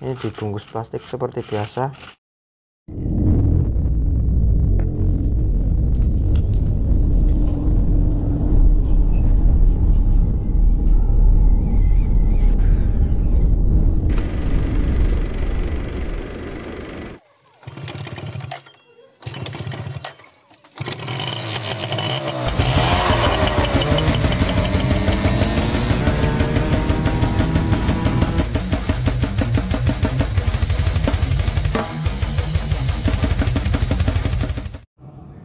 ini dibungkus plastik seperti biasa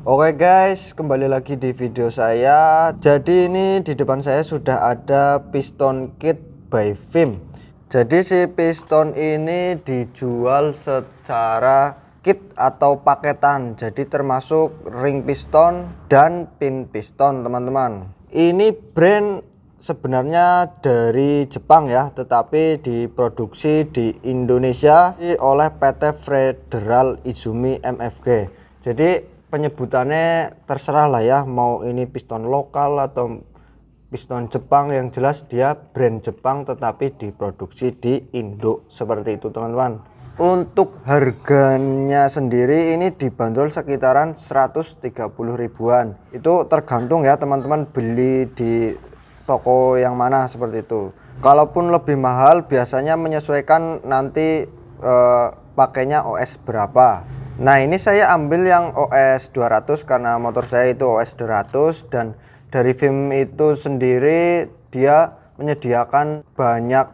Oke guys, kembali lagi di video saya. Jadi ini di depan saya sudah ada piston kit by Vim. Jadi si piston ini dijual secara kit atau paketan. Jadi termasuk ring piston dan pin piston, teman-teman. Ini brand sebenarnya dari Jepang ya, tetapi diproduksi di Indonesia oleh PT Federal Izumi MFG. Jadi penyebutannya terserah lah ya mau ini piston lokal atau piston Jepang yang jelas dia brand Jepang tetapi diproduksi di Indo seperti itu teman-teman untuk harganya sendiri ini dibanderol sekitaran 130 ribuan itu tergantung ya teman-teman beli di toko yang mana seperti itu kalaupun lebih mahal biasanya menyesuaikan nanti eh, pakainya OS berapa Nah ini saya ambil yang OS 200 karena motor saya itu OS 200 dan dari film itu sendiri dia menyediakan banyak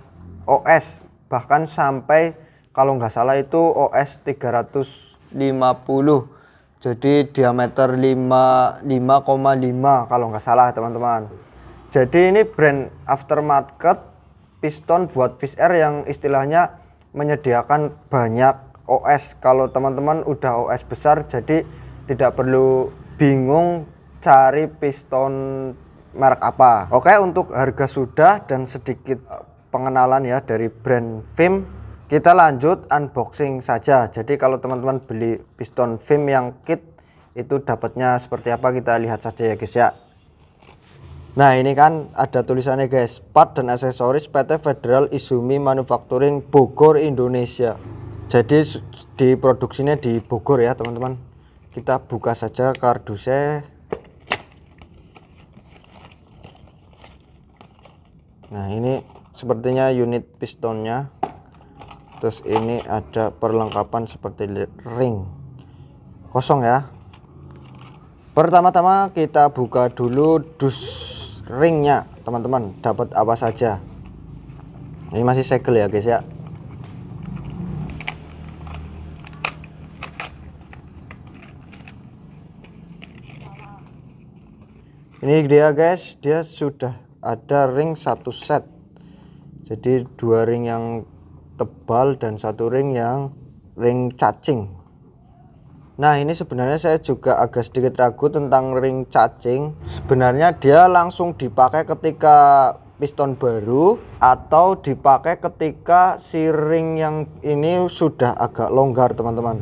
OS bahkan sampai kalau nggak salah itu OS 350 jadi diameter 5,5 kalau nggak salah teman-teman jadi ini brand aftermarket piston buat Fish Air yang istilahnya menyediakan banyak OS kalau teman-teman udah OS besar jadi tidak perlu bingung cari piston merek apa oke untuk harga sudah dan sedikit eh, pengenalan ya dari brand Vim. kita lanjut unboxing saja jadi kalau teman-teman beli piston Vim yang kit itu dapatnya seperti apa kita lihat saja ya guys ya Nah ini kan ada tulisannya guys Part dan aksesoris PT Federal Izumi Manufacturing Bogor Indonesia jadi di produksinya di Bogor ya teman-teman kita buka saja kardusnya nah ini sepertinya unit pistonnya terus ini ada perlengkapan seperti ring kosong ya pertama-tama kita buka dulu dus ringnya teman-teman dapat apa saja ini masih segel ya guys ya ini dia guys dia sudah ada ring satu set jadi dua ring yang tebal dan satu ring yang ring cacing nah ini sebenarnya saya juga agak sedikit ragu tentang ring cacing sebenarnya dia langsung dipakai ketika piston baru atau dipakai ketika si ring yang ini sudah agak longgar teman-teman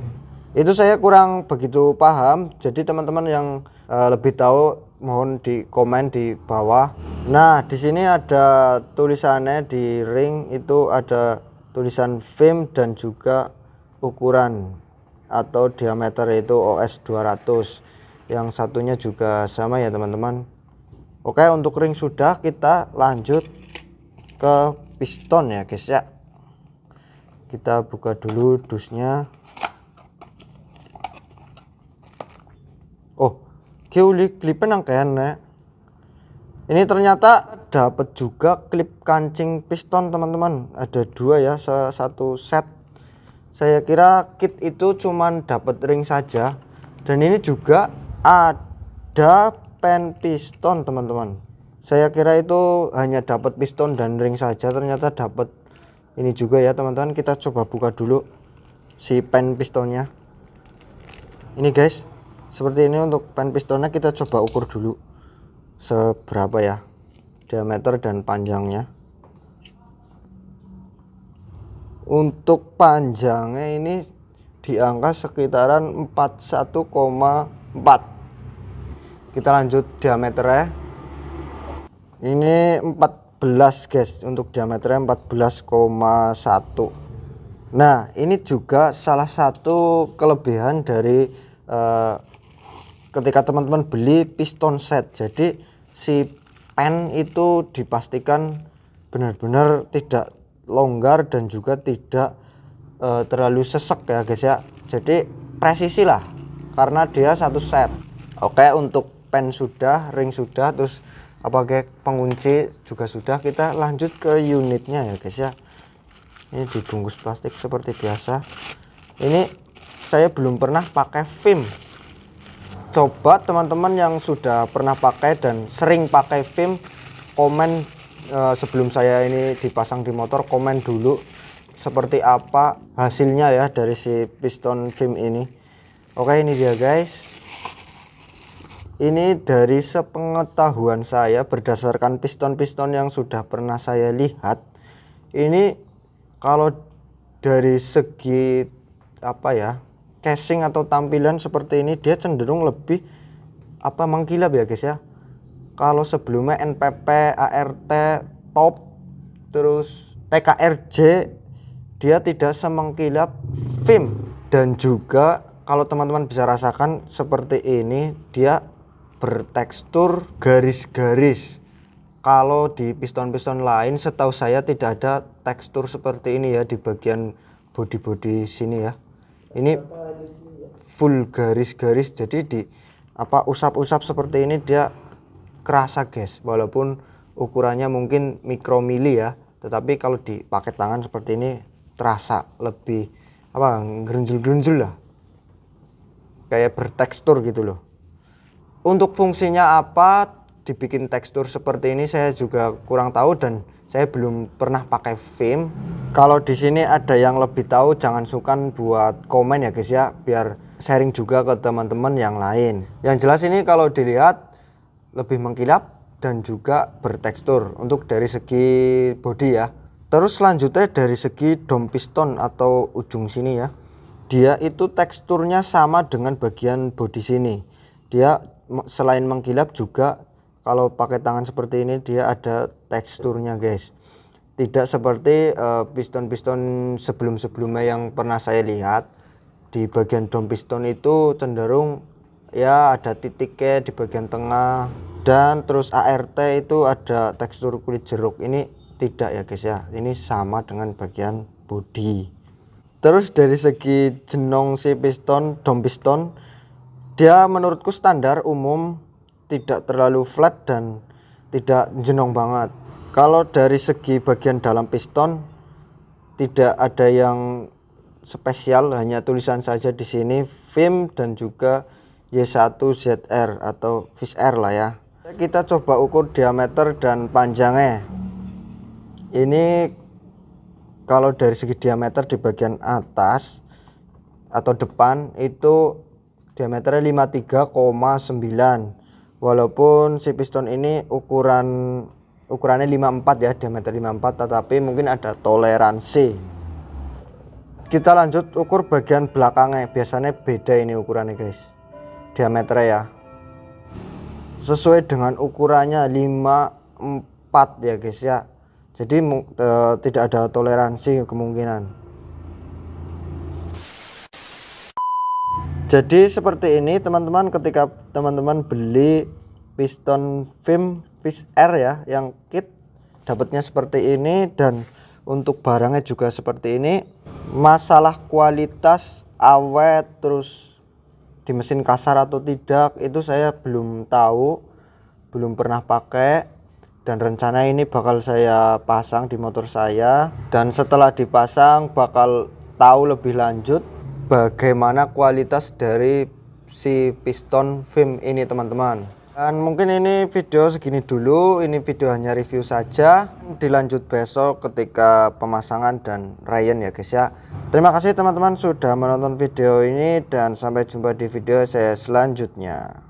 itu saya kurang begitu paham jadi teman-teman yang eh, lebih tahu mohon di komen di bawah. Nah, di sini ada tulisannya di ring itu ada tulisan film dan juga ukuran atau diameter itu OS 200. Yang satunya juga sama ya, teman-teman. Oke, untuk ring sudah, kita lanjut ke piston ya, guys ya. Kita buka dulu dusnya. Geuli klipen yang kene. Ini ternyata dapat juga klip kancing piston teman-teman. Ada dua ya satu set. Saya kira kit itu cuman dapat ring saja. Dan ini juga ada pen piston teman-teman. Saya kira itu hanya dapat piston dan ring saja. Ternyata dapat ini juga ya teman-teman. Kita coba buka dulu si pen pistonnya. Ini guys seperti ini untuk pen pistonnya kita coba ukur dulu seberapa ya diameter dan panjangnya untuk panjangnya ini di angka sekitaran 41,4 kita lanjut diameternya ini 14 guys untuk diameternya 14,1 nah ini juga salah satu kelebihan dari uh, ketika teman-teman beli piston set jadi si pen itu dipastikan benar-benar tidak longgar dan juga tidak e, terlalu sesek ya guys ya jadi presisi lah karena dia satu set oke untuk pen sudah ring sudah terus apa kayak pengunci juga sudah kita lanjut ke unitnya ya guys ya ini dibungkus plastik seperti biasa ini saya belum pernah pakai film coba teman-teman yang sudah pernah pakai dan sering pakai film komen e, sebelum saya ini dipasang di motor komen dulu seperti apa hasilnya ya dari si piston film ini oke ini dia guys ini dari sepengetahuan saya berdasarkan piston-piston yang sudah pernah saya lihat ini kalau dari segi apa ya casing atau tampilan seperti ini dia cenderung lebih apa mengkilap ya guys ya kalau sebelumnya NPP, ART, TOP, terus TKRJ dia tidak semengkilap film dan juga kalau teman-teman bisa rasakan seperti ini dia bertekstur garis-garis kalau di piston-piston lain setahu saya tidak ada tekstur seperti ini ya di bagian body-body sini ya ini full garis-garis jadi di apa usap-usap seperti ini dia kerasa guys walaupun ukurannya mungkin mikromili ya tetapi kalau dipakai tangan seperti ini terasa lebih apa gerunjul-gerunjul lah kayak bertekstur gitu loh untuk fungsinya apa dibikin tekstur seperti ini saya juga kurang tahu dan saya belum pernah pakai film kalau di sini ada yang lebih tahu jangan sungkan buat komen ya guys ya biar sharing juga ke teman-teman yang lain. Yang jelas ini kalau dilihat lebih mengkilap dan juga bertekstur untuk dari segi body ya. Terus selanjutnya dari segi dom piston atau ujung sini ya. Dia itu teksturnya sama dengan bagian body sini. Dia selain mengkilap juga kalau pakai tangan seperti ini dia ada teksturnya guys. Tidak seperti eh, piston-piston uh, sebelum-sebelumnya yang pernah saya lihat di bagian dom piston itu cenderung ya ada titiknya di bagian tengah dan terus ART itu ada tekstur kulit jeruk ini tidak ya guys ya ini sama dengan bagian bodi terus dari segi jenong si piston dom piston dia menurutku standar umum tidak terlalu flat dan tidak jenong banget kalau dari segi bagian dalam piston tidak ada yang spesial hanya tulisan saja di sini film dan juga Y1ZR atau fish air lah ya kita coba ukur diameter dan panjangnya ini kalau dari segi diameter di bagian atas atau depan itu diameternya 53,9 walaupun si piston ini ukuran ukurannya 54 ya diameter 54 tetapi mungkin ada toleransi kita lanjut ukur bagian belakangnya biasanya beda ini ukurannya guys Diameter ya sesuai dengan ukurannya 54 ya guys ya jadi e, tidak ada toleransi kemungkinan jadi seperti ini teman-teman ketika teman-teman beli piston film Fish Air ya yang kit dapatnya seperti ini dan untuk barangnya juga seperti ini masalah kualitas awet terus di mesin kasar atau tidak itu saya belum tahu belum pernah pakai dan rencana ini bakal saya pasang di motor saya dan setelah dipasang bakal tahu lebih lanjut bagaimana kualitas dari si piston film ini teman-teman dan mungkin ini video segini dulu, ini video hanya review saja. Dilanjut besok ketika pemasangan dan Ryan ya guys ya. Terima kasih teman-teman sudah menonton video ini dan sampai jumpa di video saya selanjutnya.